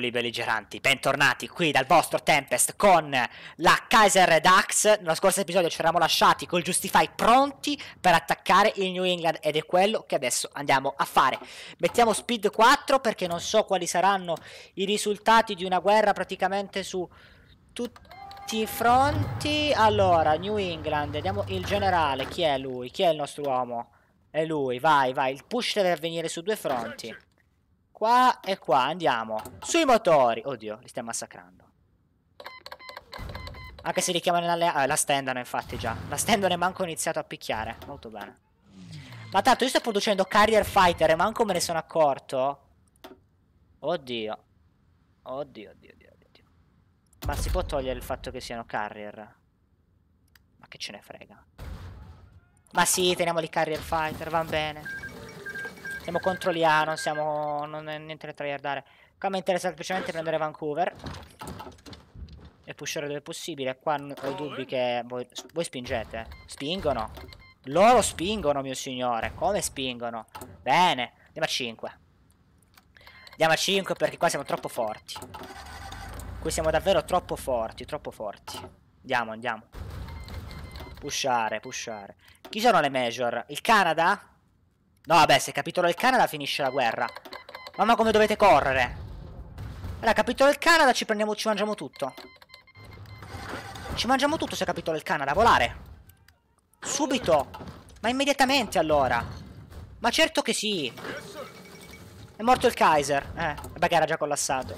fagioli belligeranti. Bentornati qui dal vostro Tempest con la Kaiser Dax. Nello scorso episodio ci eravamo lasciati col Justify pronti per attaccare il New England ed è quello che adesso andiamo a fare. Mettiamo Speed 4 perché non so quali saranno i risultati di una guerra praticamente su tutti i fronti. Allora, New England, vediamo il generale. Chi è lui? Chi è il nostro uomo? È lui, vai, vai. Il push deve avvenire su due fronti. Qua e qua, andiamo. Sui motori. Oddio, li stiamo massacrando. Anche se li chiamano in alleanza. Ah, la stendano infatti già. La stendano è manco iniziato a picchiare. Molto bene. Ma tanto io sto producendo carrier fighter e manco me ne sono accorto. Oddio. Oddio, oddio, oddio, oddio. Ma si può togliere il fatto che siano carrier? Ma che ce ne frega. Ma sì, teniamo teniamoli carrier fighter, va bene. Siamo contro l'IA, non siamo... Non è niente da tryhardare. Qua mi interessa semplicemente prendere Vancouver. E pushare dove è possibile. Qua ho dubbi che... Voi, voi spingete. Spingono. Loro spingono, mio signore. Come spingono? Bene. Andiamo a 5. Andiamo a 5 perché qua siamo troppo forti. Qui siamo davvero troppo forti, troppo forti. Andiamo, andiamo. Pushare, pushare. Chi sono le major? Il Canada? No, vabbè, se capitolo il Canada finisce la guerra. Mamma come dovete correre. Allora, capitolo il Canada, ci prendiamo, ci mangiamo tutto. Ci mangiamo tutto se capitolo il Canada, volare. Subito. Ma immediatamente allora. Ma certo che sì. È morto il Kaiser. Eh, beh, che era già collassato.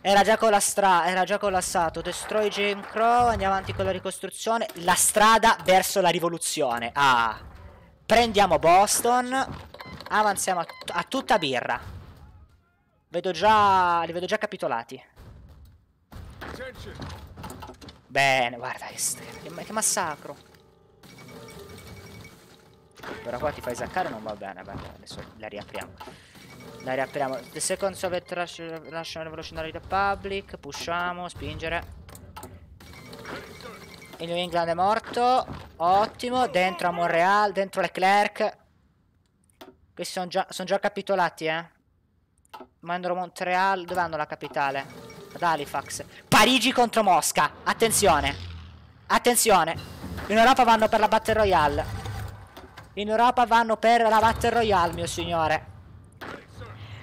Era già, con la strada, era già collassato. Destroy Jim Crow. Andiamo avanti con la ricostruzione. La strada verso la rivoluzione. Ah. Prendiamo Boston. Avanziamo a, a tutta birra. Vedo già... Li vedo già capitolati. Bene, guarda che, che, massacro. Però qua ti fai zaccare non va bene, bene, adesso la riapriamo. La riapriamo. The second Soviet Russian Revolutionary Republic. Pushiamo, spingere. Il New England è morto. Ottimo, dentro a Monreal, dentro Leclerc. Questi sono già, son già capitolati, eh. Mandano Montreal, dove hanno la capitale? Ad Halifax. Parigi contro Mosca, attenzione. Attenzione. In Europa vanno per la Battle Royale. In Europa vanno per la Battle Royale, mio signore.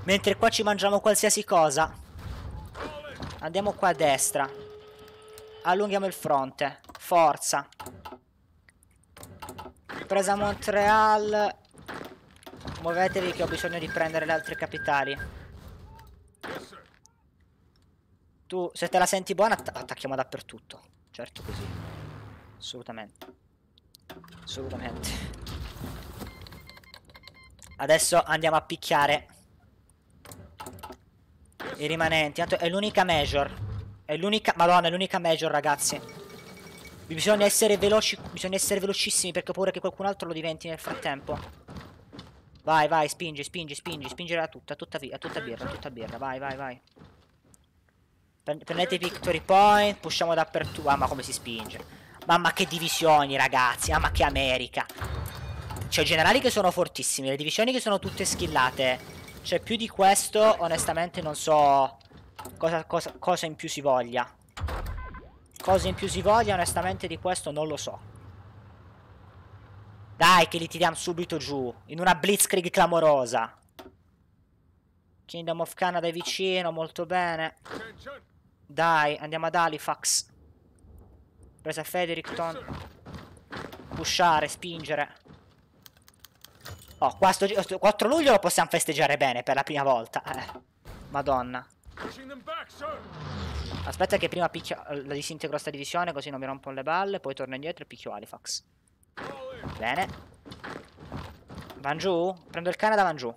Mentre qua ci mangiamo qualsiasi cosa. Andiamo qua a destra. Allunghiamo il fronte. Forza presa Montreal. Muovetevi che ho bisogno di prendere le altre capitali. Tu, se te la senti buona, att attacchiamo dappertutto. Certo, così. Assolutamente. Assolutamente. Adesso andiamo a picchiare i rimanenti. Tanto è l'unica major. È l'unica... Madonna, è l'unica major, ragazzi. Bisogna essere veloci, bisogna essere velocissimi perché ho paura che qualcun altro lo diventi nel frattempo. Vai, vai, spingi, spingi, spingi, spingere a tutta, a tutta, a tutta birra, a tutta birra, vai, vai, vai. Prendete i victory point, Pusciamo dappertutto. Ah, ma come si spinge? Mamma che divisioni, ragazzi, mamma ah, che America. Cioè, generali che sono fortissimi, le divisioni che sono tutte skillate. Cioè, più di questo, onestamente, non so cosa, cosa, cosa in più si voglia. Cosa in più si voglia, onestamente, di questo non lo so. Dai, che li tiriamo subito giù. In una blitzkrieg clamorosa. Kingdom of Canada è vicino, molto bene. Dai, andiamo ad Halifax. Presa Federicton. Pushare, spingere. Oh, 4 luglio lo possiamo festeggiare bene per la prima volta. Eh. Madonna. Aspetta che prima picchio... Eh, la disintegro sta divisione così non mi rompono le balle, poi torno indietro e picchio Halifax. Bene. Van giù? Prendo il Canada, van giù.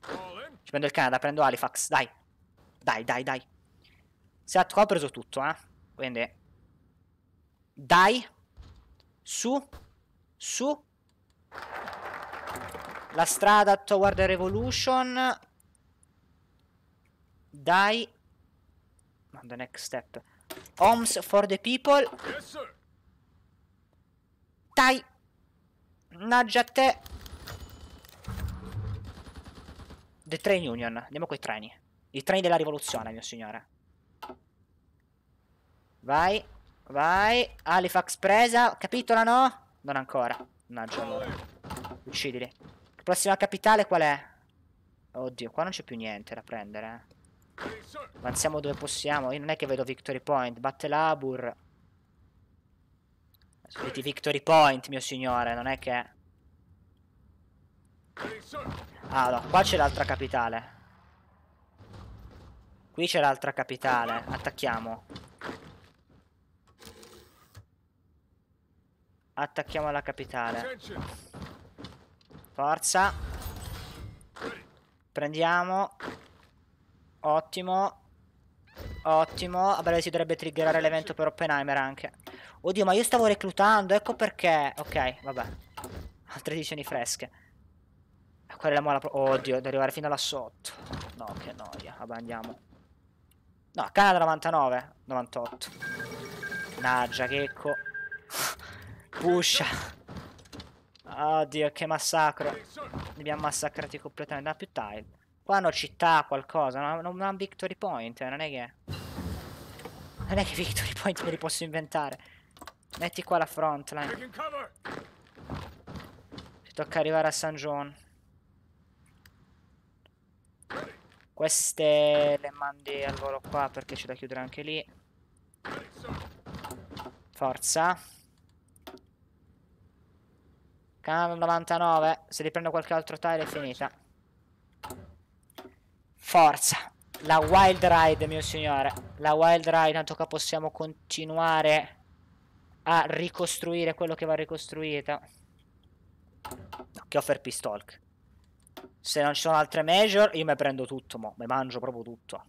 Ci prendo il Canada, prendo Halifax, dai. Dai, dai, dai. Seat qua ho preso tutto, eh. Quindi... Dai. Su. Su. La strada toward the revolution dai. No, the next step. Homes for the people. Yes, Dai. Naggia te. The Train Union. Andiamo coi treni. I treni della rivoluzione, mio signore. Vai. Vai. Halifax presa. Capitola no? Non ancora. Mannaggia allora. Uccidili. La prossima capitale qual è? Oddio, qua non c'è più niente da prendere. Eh. Avanziamo dove possiamo. Io non è che vedo victory point. Batte labur. Aspetti victory point, mio signore. Non è che... Allora, ah, qua c'è l'altra capitale. Qui c'è l'altra capitale. Attacchiamo. Attacchiamo la capitale. Forza. Prendiamo. Ottimo. Ottimo. Vabbè si dovrebbe triggerare l'evento per Oppenheimer anche. Oddio, ma io stavo reclutando, ecco perché. Ok, vabbè. Altre edizioni fresche. Quella è la mola... Oddio, devo arrivare fino là sotto. No, che noia. Vabbè, andiamo. No, Canada 99. 98. Naggia, checco. Puscia. Oddio, che massacro. Li abbiamo massacrati completamente. Da ah, più tile. Qua hanno città, qualcosa, non, non hanno victory point, eh, non è che... Non è che victory point me li posso inventare. Metti qua la frontline. Ci tocca arrivare a San John. Queste le mandi al volo qua perché c'è da chiudere anche lì. Forza. Canal 99. Se riprendo qualche altro tile è finita. Forza. La wild ride, mio signore. La wild ride, tanto che possiamo continuare a ricostruire quello che va ricostruito. Che offer pistolk. Se non ci sono altre major, io me prendo tutto, mo. Me mangio proprio tutto.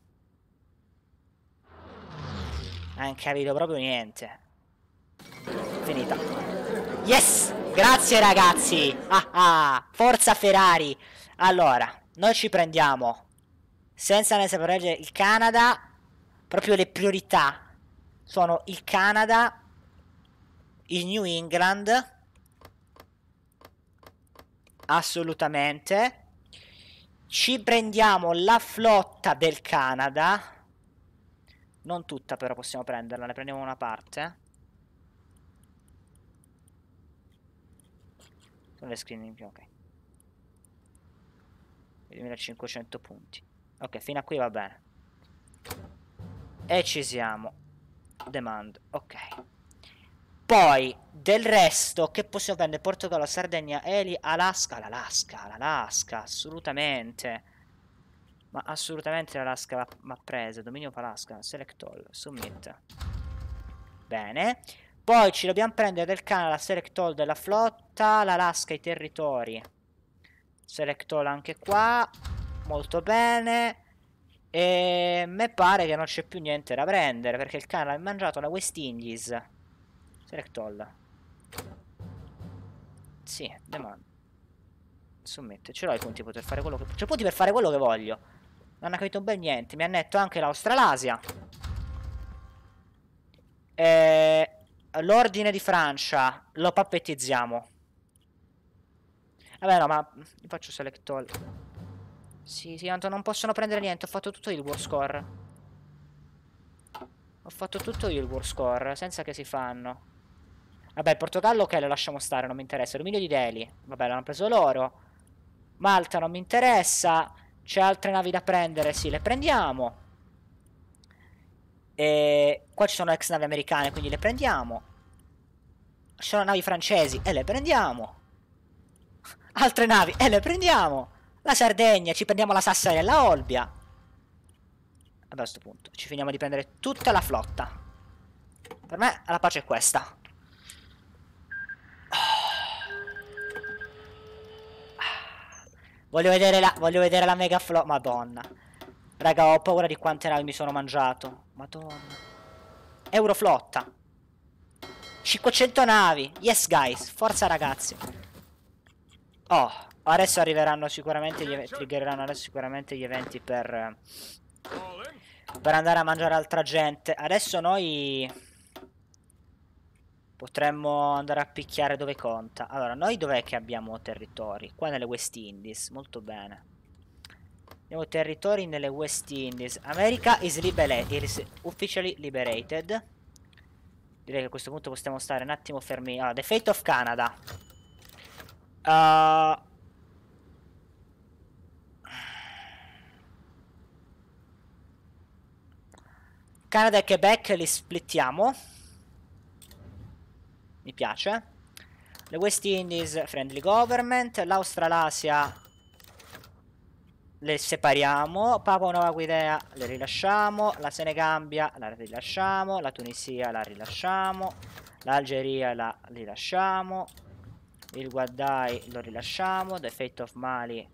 Non capito proprio niente. Finita. Yes! Grazie ragazzi! Ah ah! Forza Ferrari! Allora, noi ci prendiamo senza ne saper il Canada, proprio le priorità sono il Canada, il New England, assolutamente. Ci prendiamo la flotta del Canada. Non tutta però possiamo prenderla, ne prendiamo una parte. Sono le screen in più, ok. 2500 punti. Ok, fino a qui va bene. E ci siamo. Demand, ok. Poi, del resto, che possiamo prendere? Portogallo, Sardegna, Eli, Alaska. L'Alaska, l'Alaska, assolutamente. Ma assolutamente l'Alaska va, presa. Dominio per Alaska, select all, submit. Bene. Poi ci dobbiamo prendere del Canada, select all della flotta, l'Alaska, i territori. Select all anche qua molto bene. E mi pare che non c'è più niente da prendere perché il cane ha mangiato la West Indies. Select all. Sì, demanda. Sommette, ce l'ho i punti per fare quello che... C'ho cioè, punti per fare quello che voglio. Non ha capito ben niente. Mi ha netto anche l'Australasia. E... L'ordine di Francia. Lo pappettizziamo. Vabbè no, ma... Faccio select all. Sì, sì, tanto non possono prendere niente. Ho fatto tutto io il war score. Ho fatto tutto io il war score, senza che si fanno. Vabbè, il Portogallo ok, lo lasciamo stare, non mi interessa. L'umiglio di Delhi. Vabbè, l'hanno preso loro. Malta non mi interessa. C'è altre navi da prendere, sì, le prendiamo. E qua ci sono ex navi americane, quindi le prendiamo. Ci sono navi francesi e le prendiamo. Altre navi e le prendiamo. La Sardegna, ci prendiamo la Sassarella Olbia. a questo punto ci finiamo di prendere tutta la flotta. Per me la pace è questa. Voglio vedere la, voglio vedere la mega flotta. Madonna. Raga, ho paura di quante navi mi sono mangiato. Madonna. Euroflotta. 500 navi. Yes, guys. Forza, ragazzi. Oh. Adesso arriveranno sicuramente gli eventi, adesso sicuramente gli eventi per, per andare a mangiare altra gente. Adesso noi potremmo andare a picchiare dove conta. Allora, noi dov'è che abbiamo territori? Qua nelle West Indies, molto bene. Abbiamo territori nelle West Indies. America is, is officially liberated. Direi che a questo punto possiamo stare un attimo fermi. Allora, ah, The Fate of Canada. Uh, Canada e Quebec li splittiamo. Mi piace. Le West Indies, friendly government. L'Australasia le separiamo. Papua Nuova Guinea le rilasciamo. La Senegambia la rilasciamo. La Tunisia la rilasciamo. L'Algeria la rilasciamo. Il Guadai lo rilasciamo. The Fate of Mali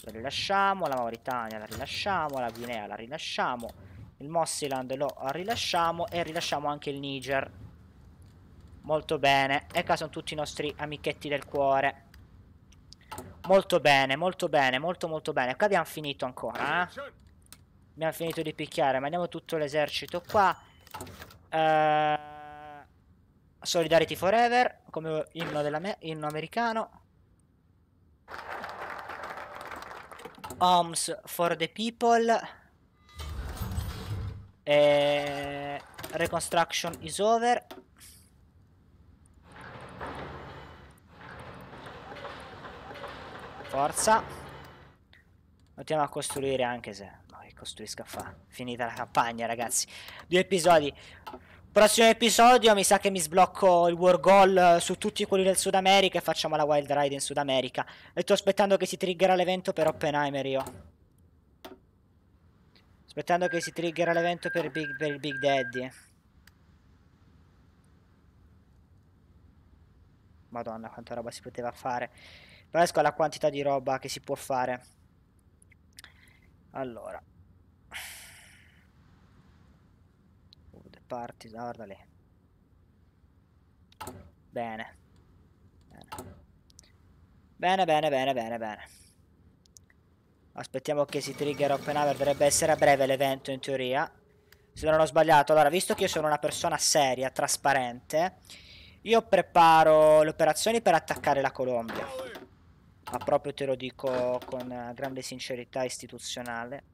lo rilasciamo. La Mauritania la rilasciamo. La Guinea la rilasciamo. Il Mossiland lo rilasciamo e rilasciamo anche il Niger. Molto bene. E qua sono tutti i nostri amichetti del cuore. Molto bene, molto bene, molto molto bene. Qua abbiamo finito ancora, eh? Abbiamo finito di picchiare, mandiamo tutto l'esercito qua. Uh, Solidarity Forever, come inno, inno americano. Homes for the people. E... Reconstruction is over. Forza. Continuiamo a costruire anche se... No, che costruisca fa. Finita la campagna, ragazzi. Due episodi. Prossimo episodio mi sa che mi sblocco il War Goal eh, su tutti quelli del Sud America e facciamo la Wild Ride in Sud America. E sto aspettando che si triggerà l'evento per Oppenheimer io. Aspettando che si trigger l'evento per, per, il Big Daddy. Madonna, quanta roba si poteva fare. Però alla quantità di roba che si può fare. Allora. Uh, the party, guarda lì. Bene. Bene, bene, bene, bene, bene. bene. Aspettiamo che si trigger Oppenheimer, dovrebbe essere a breve l'evento in teoria. Se non ho sbagliato, allora visto che io sono una persona seria, trasparente, io preparo le operazioni per attaccare la Colombia. Ma proprio te lo dico con grande sincerità istituzionale.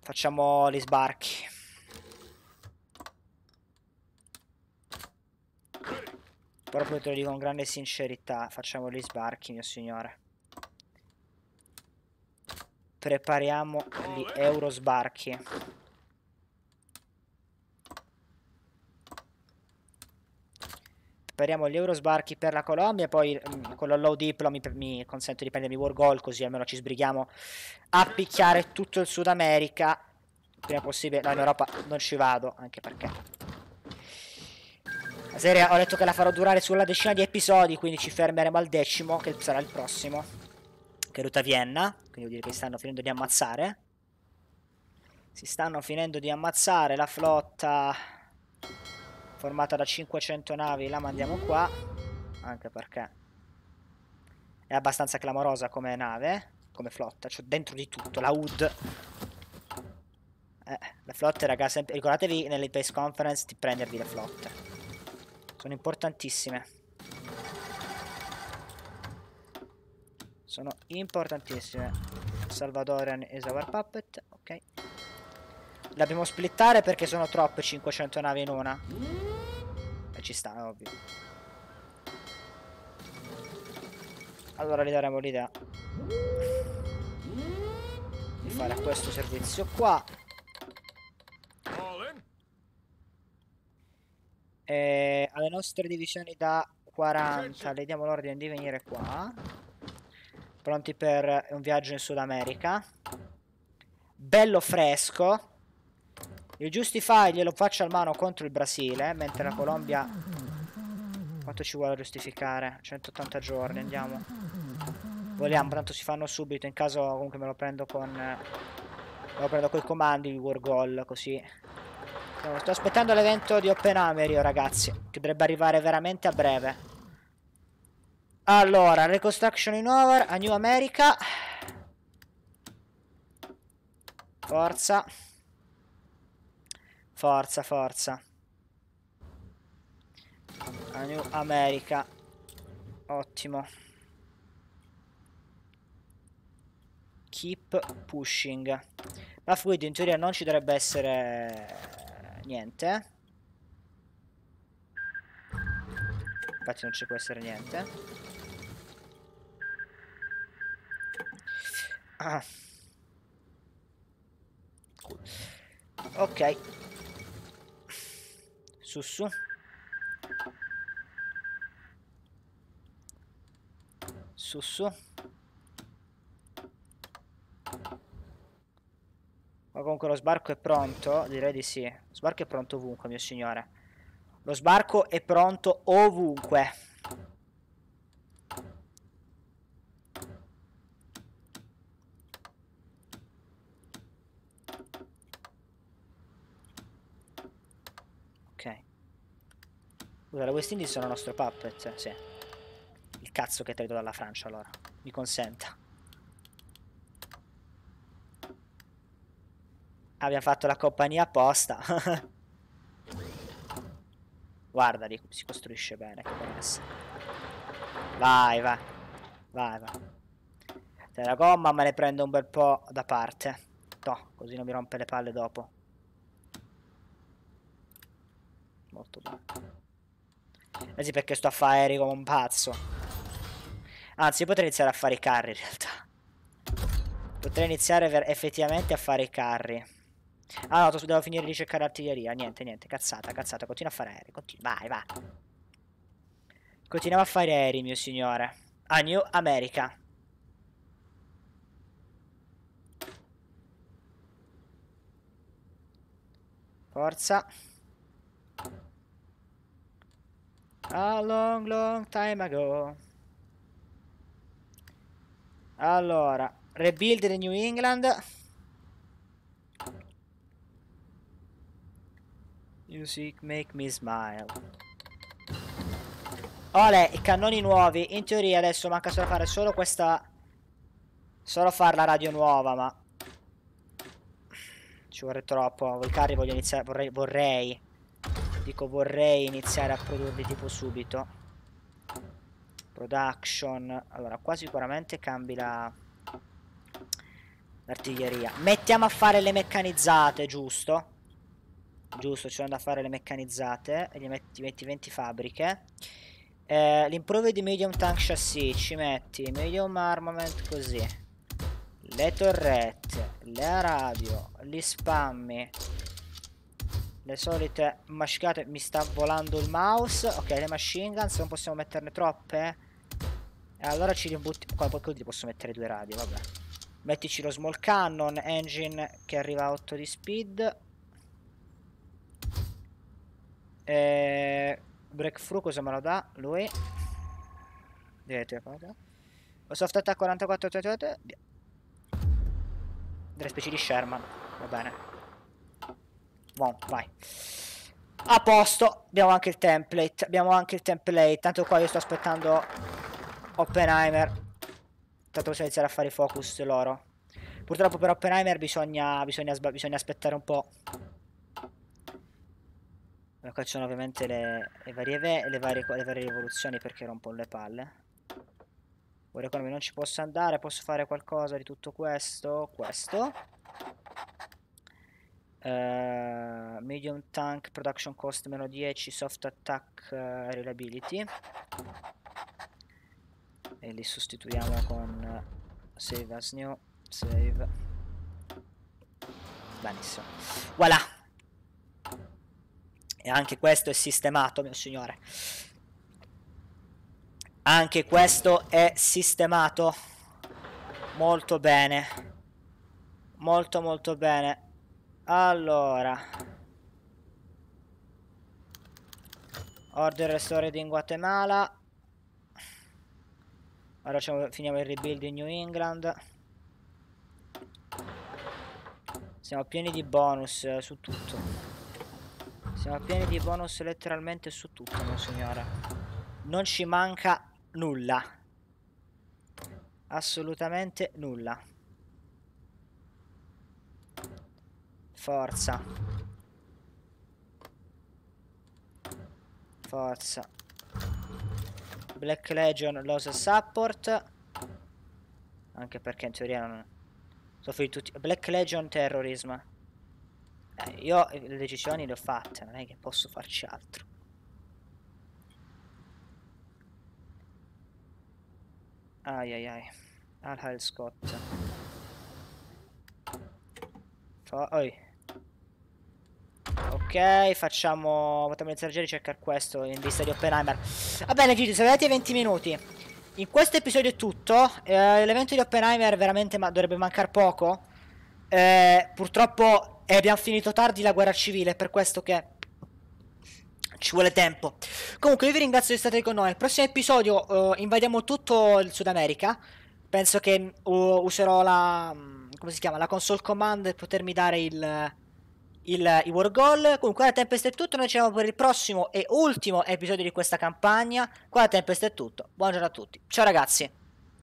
Facciamo gli sbarchi. Proprio te lo dico con grande sincerità, facciamo gli sbarchi, mio signore prepariamo gli euro sbarchi. Prepariamo gli euro sbarchi per la Colombia, poi mh, mm, con lo low diplo mi, mi consento di prendermi War Goal così almeno ci sbrighiamo a picchiare tutto il Sud America. Prima possibile, no in Europa non ci vado, anche perché... La serie ho detto che la farò durare sulla decina di episodi, quindi ci fermeremo al decimo, che sarà il prossimo che ruta Vienna, quindi vuol dire che si stanno finendo di ammazzare. Si stanno finendo di ammazzare la flotta formata da 500 navi, la mandiamo qua, anche perché è abbastanza clamorosa come nave, come flotta, cioè dentro di tutto, la HUD. Eh, le flotte, ragazzi, ricordatevi nelle press conference di prendervi le flotte. Sono importantissime. sono importantissime Salvadorian e Sour Puppet ok L'abbiamo splittare perché sono troppe 500 navi in una E ci sta, è ovvio Allora gli daremo l'idea Di fare questo servizio qua e eh, alle nostre divisioni da 40 le diamo l'ordine di venire qua pronti per un viaggio in Sud America. Bello fresco. Il Justify glielo faccio al mano contro il Brasile, mentre la Colombia... Quanto ci vuole giustificare? 180 giorni, andiamo. Voliamo, tanto si fanno subito, in caso comunque me lo prendo con... Me lo prendo coi comandi, il War Goal, così. Sto aspettando l'evento di Open Amerio, ragazzi, che dovrebbe arrivare veramente a breve. Allora, Reconstruction in over, a New America. Forza. Forza, forza. A New America. Ottimo. Keep pushing. La fluid in teoria non ci dovrebbe essere niente. Eh. Infatti non ci può essere niente. Ah. Ok. Su su. Su su. Ma comunque lo sbarco è pronto? Direi di sì. Lo sbarco è pronto ovunque, mio signore. Lo sbarco è pronto ovunque. Scusa, le West Indies sono il nostro puppet, sì. Il cazzo che trado dalla Francia, allora. Mi consenta. Abbiamo fatto la compagnia apposta. Guarda lì, si costruisce bene, che benessere. Vai, vai. Vai, vai. la gomma me ne prendo un bel po' da parte. No, così non mi rompe le palle dopo. Molto bene. Eh sì, perché sto a fare aerei come un pazzo. Anzi, potrei iniziare a fare i carri in realtà. Potrei iniziare effettivamente a fare i carri. Ah no, devo finire di cercare artiglieria. Niente, niente, cazzata, cazzata. Continua a fare aerei. Continua. Vai, vai. Continuiamo a fare aerei, mio signore. A New America. Forza. A long long time ago. Allora, rebuild the New England. Music make me smile. Ole, i cannoni nuovi. In teoria adesso manca solo fare solo questa... Solo fare la radio nuova, ma... Ci vorrei troppo. Volcari voglio iniziare... Vorrei... vorrei dico vorrei iniziare a produrli tipo subito production allora qua sicuramente cambi la l'artiglieria mettiamo a fare le meccanizzate giusto giusto ci sono da fare le meccanizzate e gli metti, metti 20 fabbriche eh, l'improve di medium tank chassis ci metti medium armament così le torrette le radio gli spammi le solite mascate mi sta volando il mouse ok le machine guns non possiamo metterne troppe e eh, allora ci ributtiamo qua qualcuno ti posso mettere due radio vabbè mettici lo small cannon engine che arriva a 8 di speed e eh, breakthrough cosa me lo dà lui Vedete cosa lo soft attack 44 3 3 specie di Sherman va bene Buon, vai. A posto, abbiamo anche il template, abbiamo anche il template, tanto qua io sto aspettando Oppenheimer. Tanto possiamo iniziare a fare i focus loro. Purtroppo per Oppenheimer bisogna, bisogna, bisogna aspettare un po'. Qua ci sono ovviamente le, le, varie, le, varie, le varie rivoluzioni perché rompono le palle. Ora economy non ci posso andare, posso fare qualcosa di tutto questo, questo. Eh, medium tank production cost meno 10 soft attack uh, reliability e li sostituiamo con uh, save as new save benissimo voilà e anche questo è sistemato mio signore anche questo è sistemato molto bene molto molto bene allora. Order restored in Guatemala. Ora finiamo il rebuild in New England. Siamo pieni di bonus eh, su tutto. Siamo pieni di bonus letteralmente su tutto, signore Non ci manca nulla. Assolutamente nulla. Forza. Forza. Black Legion Los Support. Anche perché in teoria non... Sono tutti... Black Legion Terrorism. Eh, io le decisioni le ho fatte, non è che posso farci altro. Ai ai ai. Al Hell Scott. Fa... Oi. Ok, facciamo... Potremmo iniziare già a ricercare questo in vista di Oppenheimer. Va bene, Gigi, se arrivati 20 minuti. In questo episodio è tutto. Eh, l'evento di Oppenheimer veramente ma dovrebbe mancare poco. Eh, purtroppo eh, abbiamo finito tardi la guerra civile, per questo che ci vuole tempo. Comunque io vi ringrazio di essere con noi. Nel prossimo episodio uh, invadiamo tutto il Sud America. Penso che uh, userò la... Mm, come si chiama? La console command per potermi dare il il, i Wargol. Con qua da Tempest è tutto, noi ci vediamo per il prossimo e ultimo episodio di questa campagna. Qua la Tempest è tutto, buongiorno a tutti, ciao ragazzi!